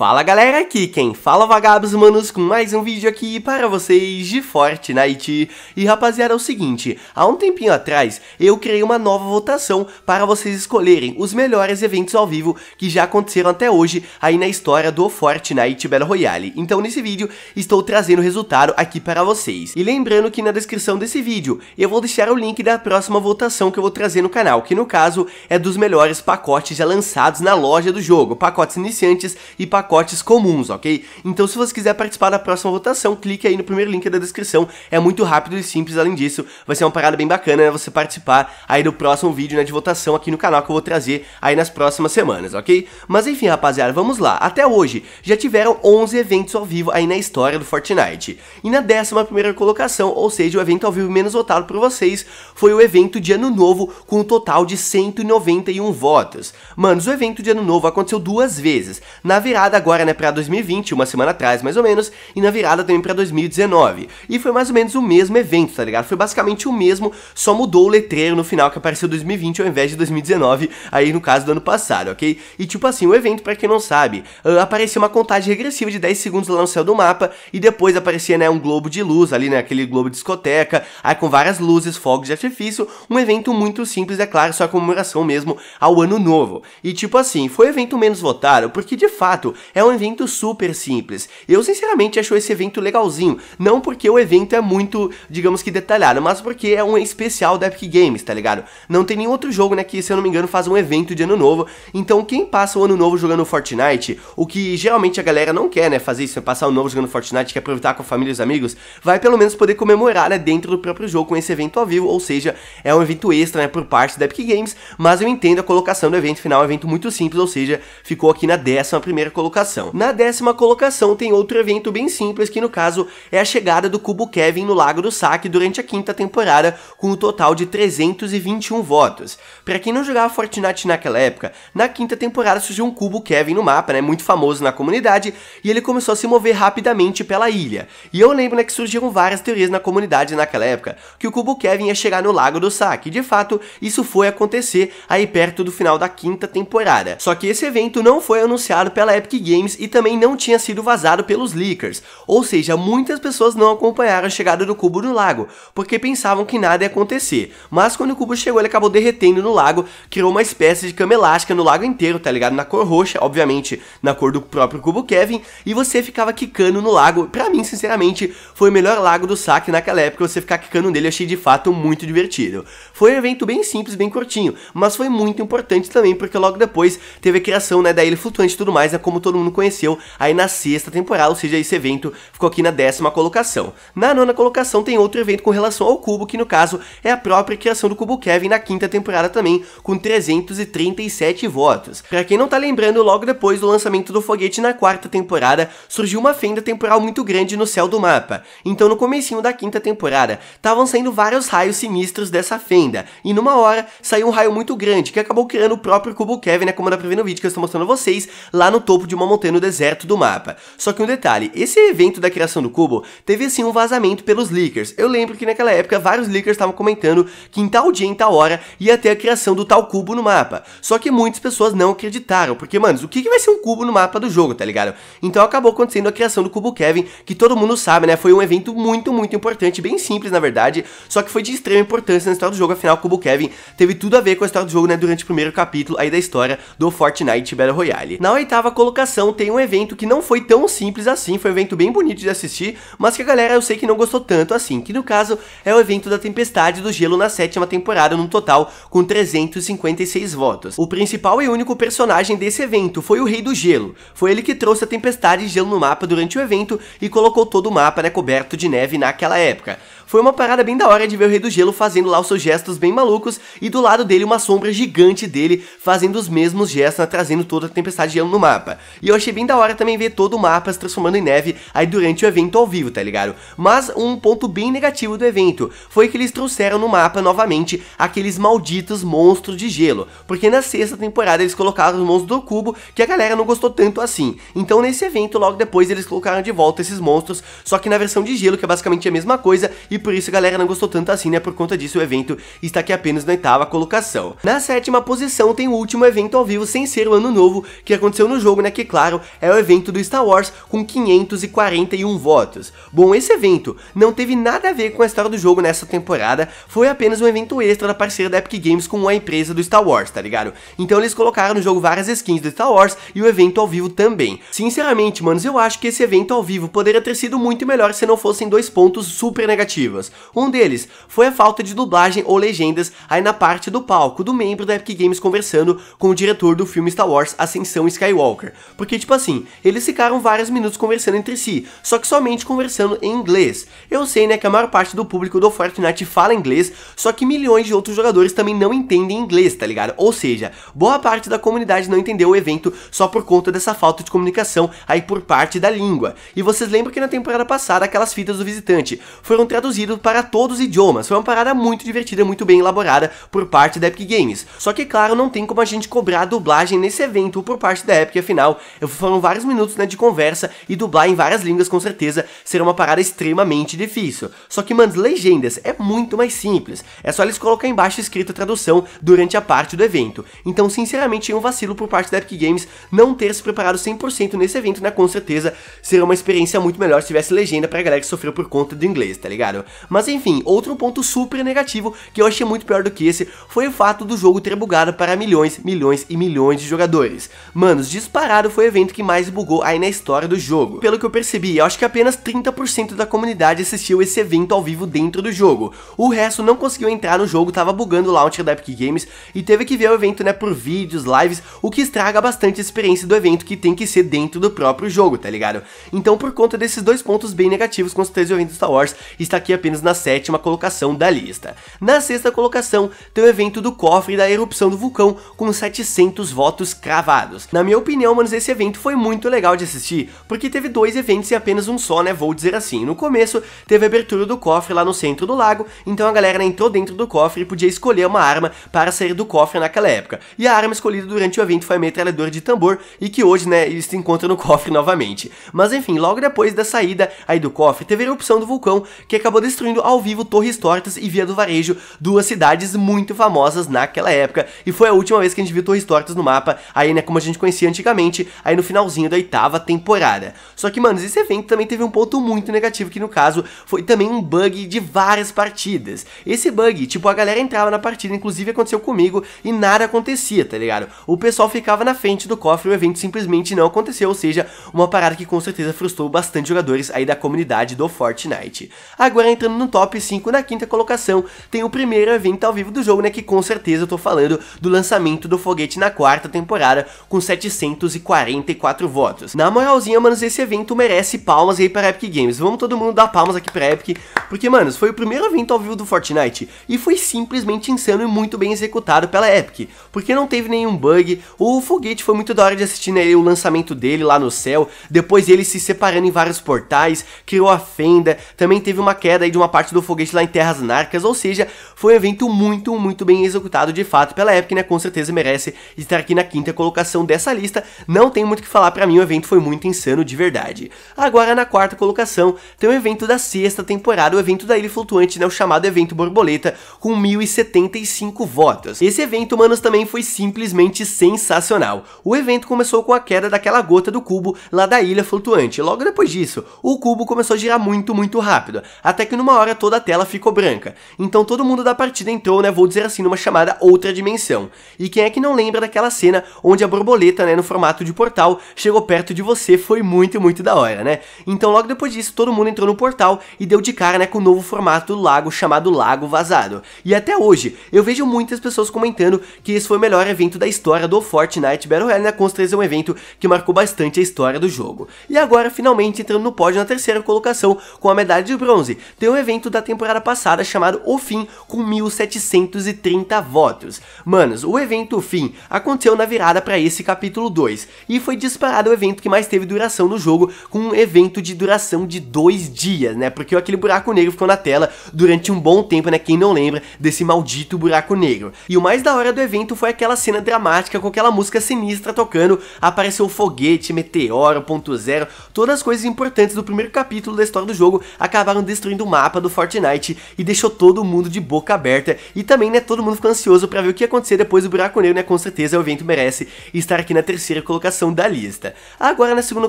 Fala galera, aqui quem fala é vagabos manos com mais um vídeo aqui para vocês de Fortnite E rapaziada, é o seguinte, há um tempinho atrás eu criei uma nova votação para vocês escolherem os melhores eventos ao vivo que já aconteceram até hoje aí na história do Fortnite Battle Royale Então nesse vídeo estou trazendo o resultado aqui para vocês E lembrando que na descrição desse vídeo eu vou deixar o link da próxima votação que eu vou trazer no canal Que no caso é dos melhores pacotes já lançados na loja do jogo, pacotes iniciantes e pacotes pacotes comuns, ok? Então se você quiser participar da próxima votação, clique aí no primeiro link da descrição, é muito rápido e simples, além disso, vai ser uma parada bem bacana né, você participar aí do próximo vídeo né, de votação aqui no canal que eu vou trazer aí nas próximas semanas, ok? Mas enfim, rapaziada, vamos lá, até hoje já tiveram 11 eventos ao vivo aí na história do Fortnite, e na 11 primeira colocação, ou seja, o evento ao vivo menos votado por vocês, foi o evento de Ano Novo com um total de 191 votos. Manos, o evento de Ano Novo aconteceu duas vezes, na virada agora, né, para 2020, uma semana atrás mais ou menos, e na virada também para 2019. E foi mais ou menos o mesmo evento, tá ligado? Foi basicamente o mesmo, só mudou o letreiro no final que apareceu 2020 ao invés de 2019, aí no caso do ano passado, ok? E tipo assim, o evento, para quem não sabe, ah, apareceu uma contagem regressiva de 10 segundos lá no céu do mapa, e depois aparecia, né, um globo de luz ali, né, aquele globo de discoteca, aí com várias luzes, fogos de artifício, um evento muito simples, é claro, só a comemoração mesmo ao ano novo. E tipo assim, foi o evento menos votado, porque de fato, é um evento super simples. Eu sinceramente acho esse evento legalzinho, não porque o evento é muito, digamos que detalhado, mas porque é um especial da Epic Games, tá ligado? Não tem nenhum outro jogo, né, que se eu não me engano faz um evento de ano novo, então quem passa o ano novo jogando Fortnite, o que geralmente a galera não quer, né, fazer isso, é passar o novo jogando Fortnite, quer aproveitar com a família e os amigos, vai pelo menos poder comemorar, né, dentro do próprio jogo com esse evento ao vivo, ou seja, é um evento extra, né, por parte da Epic Games, mas eu entendo a colocação do evento final, é um evento muito simples, ou seja, ficou aqui na décima primeira colocação colocação. Na décima colocação tem outro evento bem simples, que no caso é a chegada do Cubo Kevin no Lago do Saque durante a quinta temporada, com um total de 321 votos. Para quem não jogava Fortnite naquela época, na quinta temporada surgiu um Cubo Kevin no mapa, né, muito famoso na comunidade, e ele começou a se mover rapidamente pela ilha. E eu lembro né, que surgiram várias teorias na comunidade naquela época, que o Cubo Kevin ia chegar no Lago do Saque, e de fato isso foi acontecer aí perto do final da quinta temporada. Só que esse evento não foi anunciado pela Epic Games e também não tinha sido vazado pelos leakers, ou seja, muitas pessoas não acompanharam a chegada do cubo no lago, porque pensavam que nada ia acontecer, mas quando o cubo chegou ele acabou derretendo no lago, criou uma espécie de cama elástica no lago inteiro, tá ligado? Na cor roxa, obviamente na cor do próprio cubo Kevin, e você ficava quicando no lago, pra mim sinceramente foi o melhor lago do saque naquela época, você ficar quicando nele eu achei de fato muito divertido. Foi um evento bem simples, bem curtinho, mas foi muito importante também, porque logo depois teve a criação né, da ilha flutuante e tudo mais, né, como todo todo mundo conheceu aí na sexta temporada, ou seja, esse evento ficou aqui na décima colocação. Na nona colocação tem outro evento com relação ao cubo, que no caso é a própria criação do cubo Kevin na quinta temporada também, com 337 votos. Para quem não tá lembrando, logo depois do lançamento do foguete na quarta temporada, surgiu uma fenda temporal muito grande no céu do mapa. Então no comecinho da quinta temporada, estavam saindo vários raios sinistros dessa fenda, e numa hora saiu um raio muito grande que acabou criando o próprio cubo Kevin, né, como dá pra ver no vídeo que eu estou mostrando a vocês, lá no topo de uma uma montanha no deserto do mapa. Só que um detalhe, esse evento da criação do cubo teve assim um vazamento pelos leakers. Eu lembro que naquela época vários leakers estavam comentando que em tal dia, em tal hora, ia ter a criação do tal cubo no mapa. Só que muitas pessoas não acreditaram, porque, mano, o que, que vai ser um cubo no mapa do jogo, tá ligado? Então acabou acontecendo a criação do cubo Kevin, que todo mundo sabe, né? Foi um evento muito, muito importante, bem simples, na verdade, só que foi de extrema importância na história do jogo, afinal, o cubo Kevin teve tudo a ver com a história do jogo, né? Durante o primeiro capítulo aí da história do Fortnite Battle Royale. Na oitava colocação, premiação tem um evento que não foi tão simples assim, foi um evento bem bonito de assistir, mas que a galera eu sei que não gostou tanto assim, que no caso é o evento da Tempestade do Gelo na sétima temporada, num total com 356 votos. O principal e único personagem desse evento foi o Rei do Gelo, foi ele que trouxe a Tempestade de Gelo no mapa durante o evento e colocou todo o mapa né, coberto de neve naquela época. Foi uma parada bem da hora de ver o Rei do Gelo fazendo lá os seus gestos bem malucos e do lado dele uma sombra gigante dele fazendo os mesmos gestos, né, trazendo toda a tempestade de gelo no mapa. E eu achei bem da hora também ver todo o mapa se transformando em neve aí durante o evento ao vivo, tá ligado? Mas um ponto bem negativo do evento foi que eles trouxeram no mapa novamente aqueles malditos monstros de gelo, porque na sexta temporada eles colocaram os monstros do cubo que a galera não gostou tanto assim. Então nesse evento logo depois eles colocaram de volta esses monstros, só que na versão de gelo, que é basicamente a mesma coisa, e por isso a galera não gostou tanto assim, né? Por conta disso o evento está aqui apenas na oitava colocação. Na sétima posição tem o último evento ao vivo sem ser o ano novo que aconteceu no jogo, né? Que claro, é o evento do Star Wars com 541 votos. Bom, esse evento não teve nada a ver com a história do jogo nessa temporada, foi apenas um evento extra da parceria da Epic Games com a empresa do Star Wars, tá ligado? Então eles colocaram no jogo várias skins do Star Wars e o evento ao vivo também. Sinceramente, manos, eu acho que esse evento ao vivo poderia ter sido muito melhor se não fossem dois pontos super negativos. Um deles foi a falta de dublagem ou legendas aí na parte do palco do membro da Epic Games conversando com o diretor do filme Star Wars Ascensão Skywalker. Porque, tipo assim, eles ficaram vários minutos conversando entre si, só que somente conversando em inglês. Eu sei, né, que a maior parte do público do Fortnite fala inglês, só que milhões de outros jogadores também não entendem inglês, tá ligado? Ou seja, boa parte da comunidade não entendeu o evento só por conta dessa falta de comunicação aí por parte da língua. E vocês lembram que na temporada passada aquelas fitas do visitante foram traduzidas para todos os idiomas. Foi uma parada muito divertida, muito bem elaborada por parte da Epic Games. Só que, claro, não tem como a gente cobrar a dublagem nesse evento por parte da Epic, afinal, eu foram vários minutos né, de conversa e dublar em várias línguas com certeza será uma parada extremamente difícil. Só que, mano, legendas é muito mais simples. É só eles colocar embaixo escrito a tradução durante a parte do evento. Então, sinceramente, é um vacilo por parte da Epic Games não ter se preparado 100% nesse evento, né? Com certeza será uma experiência muito melhor se tivesse legenda pra galera que sofreu por conta do inglês, tá ligado? Mas enfim, outro ponto super negativo que eu achei muito pior do que esse foi o fato do jogo ter bugado para milhões, milhões e milhões de jogadores. Manos, disparado foi o evento que mais bugou aí na história do jogo. Pelo que eu percebi, eu acho que apenas 30% da comunidade assistiu esse evento ao vivo dentro do jogo. O resto não conseguiu entrar no jogo, tava bugando o launcher da Epic Games e teve que ver o evento né, por vídeos, lives, o que estraga bastante a experiência do evento que tem que ser dentro do próprio jogo, tá ligado? Então por conta desses dois pontos bem negativos com os três eventos Star Wars, está aqui apenas na sétima colocação da lista. Na sexta colocação tem o evento do cofre da erupção do vulcão com 700 votos cravados. Na minha opinião, mano, esse evento foi muito legal de assistir, porque teve dois eventos e apenas um só, né, vou dizer assim. No começo, teve a abertura do cofre lá no centro do lago, então a galera entrou dentro do cofre e podia escolher uma arma para sair do cofre naquela época. E a arma escolhida durante o evento foi a metralhadora de tambor, e que hoje, né, eles se encontram no cofre novamente. Mas enfim, logo depois da saída aí do cofre, teve a erupção do vulcão, que acabou destruindo ao vivo Torres Tortas e Via do Varejo, duas cidades muito famosas naquela época, e foi a última vez que a gente viu Torres Tortas no mapa, aí, né, como a gente conhecia antigamente, aí no finalzinho da oitava temporada. Só que, mano, esse evento também teve um ponto muito negativo, que no caso foi também um bug de várias partidas. Esse bug, tipo, a galera entrava na partida, inclusive aconteceu comigo, e nada acontecia, tá ligado? O pessoal ficava na frente do cofre e o evento simplesmente não aconteceu, ou seja, uma parada que com certeza frustrou bastante jogadores aí da comunidade do Fortnite. Agora entrando no top 5, na quinta colocação, tem o primeiro evento ao vivo do jogo, né, que com certeza eu tô falando do lançamento do foguete na quarta temporada, com 740 44 votos. Na moralzinha, manos, esse evento merece palmas aí pra Epic Games. Vamos todo mundo dar palmas aqui pra Epic, porque, manos, foi o primeiro evento ao vivo do Fortnite e foi simplesmente insano e muito bem executado pela Epic, porque não teve nenhum bug, o foguete foi muito da hora de assistir né, o lançamento dele lá no céu, depois ele se separando em vários portais, criou a fenda, também teve uma queda aí de uma parte do foguete lá em Terras Narcas, ou seja, foi um evento muito, muito bem executado de fato pela Epic, né, com certeza merece estar aqui na quinta colocação dessa lista, não não tem muito o que falar para mim, o evento foi muito insano de verdade. Agora na quarta colocação, tem o evento da sexta temporada, o evento da Ilha Flutuante, né, o chamado evento Borboleta, com 1075 votos. Esse evento, manos, também foi simplesmente sensacional. O evento começou com a queda daquela gota do cubo lá da Ilha Flutuante. Logo depois disso, o cubo começou a girar muito, muito rápido, até que numa hora toda a tela ficou branca. Então todo mundo da partida entrou, né, vou dizer assim, numa chamada outra dimensão. E quem é que não lembra daquela cena onde a borboleta, né, no formato de portal, chegou perto de você, foi muito, muito da hora, né? Então logo depois disso, todo mundo entrou no portal e deu de cara, né, com o novo formato do lago chamado Lago Vazado. E até hoje, eu vejo muitas pessoas comentando que esse foi o melhor evento da história do Fortnite Battle Royale, né, com é um evento que marcou bastante a história do jogo. E agora, finalmente, entrando no pódio na terceira colocação com a medalha de bronze, tem um evento da temporada passada chamado O Fim, com 1.730 votos. Manos, o evento Fim aconteceu na virada para esse capítulo 2, e foi disparado o evento que mais teve duração no jogo, com um evento de duração de dois dias, né? Porque aquele buraco negro ficou na tela durante um bom tempo, né? Quem não lembra desse maldito buraco negro. E o mais da hora do evento foi aquela cena dramática com aquela música sinistra tocando, apareceu foguete, meteoro, ponto zero, todas as coisas importantes do primeiro capítulo da história do jogo acabaram destruindo o mapa do Fortnite e deixou todo mundo de boca aberta e também, né, todo mundo ficou ansioso para ver o que ia acontecer depois do buraco negro, né? Com certeza o evento merece estar aqui na terceira colocação colocação da lista. Agora na segunda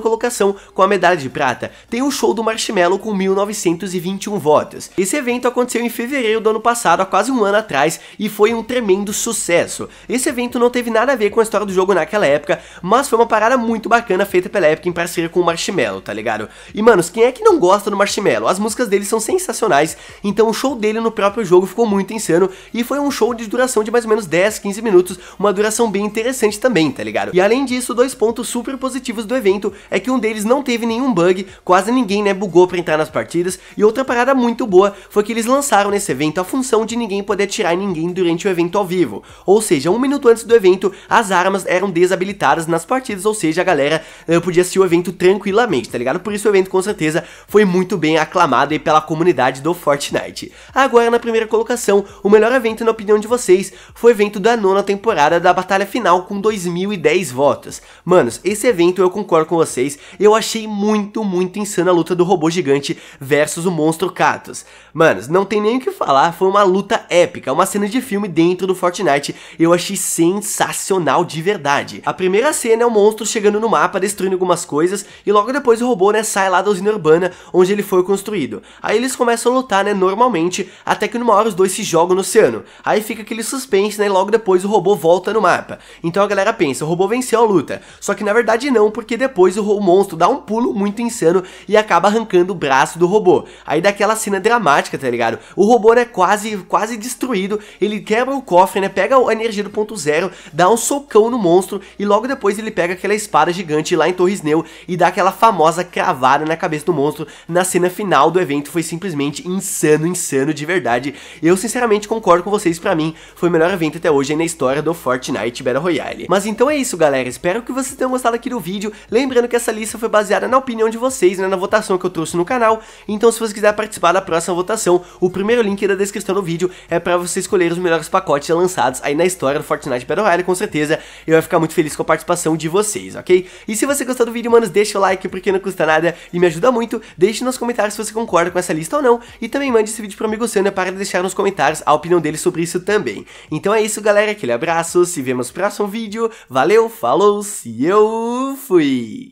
colocação, com a medalha de prata, tem o show do Marshmello com 1921 votos. Esse evento aconteceu em fevereiro do ano passado, há quase um ano atrás, e foi um tremendo sucesso. Esse evento não teve nada a ver com a história do jogo naquela época, mas foi uma parada muito bacana feita pela Epic em parceria com o Marshmello, tá ligado? E manos, quem é que não gosta do Marshmello? As músicas dele são sensacionais, então o show dele no próprio jogo ficou muito insano e foi um show de duração de mais ou menos 10, 15 minutos, uma duração bem interessante também, tá ligado? E além disso, dois pontos super positivos do evento é que um deles não teve nenhum bug, quase ninguém né, bugou pra entrar nas partidas, e outra parada muito boa foi que eles lançaram nesse evento a função de ninguém poder atirar ninguém durante o evento ao vivo, ou seja, um minuto antes do evento as armas eram desabilitadas nas partidas, ou seja, a galera eh, podia assistir o evento tranquilamente, tá ligado? Por isso o evento com certeza foi muito bem aclamado aí pela comunidade do Fortnite. Agora na primeira colocação, o melhor evento na opinião de vocês foi o evento da nona temporada da Batalha Final com 2010 votos. Manos, esse evento eu concordo com vocês, eu achei muito, muito insana a luta do robô gigante versus o monstro Katos. Manos, não tem nem o que falar, foi uma luta épica, uma cena de filme dentro do Fortnite, eu achei sensacional de verdade. A primeira cena é o monstro chegando no mapa, destruindo algumas coisas, e logo depois o robô, né, sai lá da usina urbana, onde ele foi construído. Aí eles começam a lutar, né, normalmente, até que numa hora os dois se jogam no oceano. Aí fica aquele suspense, né, e logo depois o robô volta no mapa. Então a galera pensa, o robô venceu a luta, só que na verdade não, porque depois o monstro dá um pulo muito insano e acaba arrancando o braço do robô. Aí daquela cena dramática, tá ligado? O robô, né, quase, quase destruído, ele quebra o cofre, né, pega a energia do ponto zero, dá um socão no monstro e logo depois ele pega aquela espada gigante lá em Torres Neu e dá aquela famosa cravada na cabeça do monstro na cena final do evento. Foi simplesmente insano, insano de verdade. Eu sinceramente concordo com vocês, pra mim foi o melhor evento até hoje na história do Fortnite Battle Royale. Mas então é isso, galera. Espero que vocês vocês tenham gostado aqui do vídeo. Lembrando que essa lista foi baseada na opinião de vocês, né, na votação que eu trouxe no canal. Então se você quiser participar da próxima votação, o primeiro link da descrição do vídeo é para você escolher os melhores pacotes lançados aí na história do Fortnite Battle Royale, com certeza. Eu vou ficar muito feliz com a participação de vocês, ok? E se você gostou do vídeo, manos, deixa o like porque não custa nada e me ajuda muito. Deixe nos comentários se você concorda com essa lista ou não. E também mande esse vídeo pro amigo seu, né, para deixar nos comentários a opinião dele sobre isso também. Então é isso, galera. Aquele abraço. Se vemos no próximo vídeo. Valeu, falou, se que eu fui.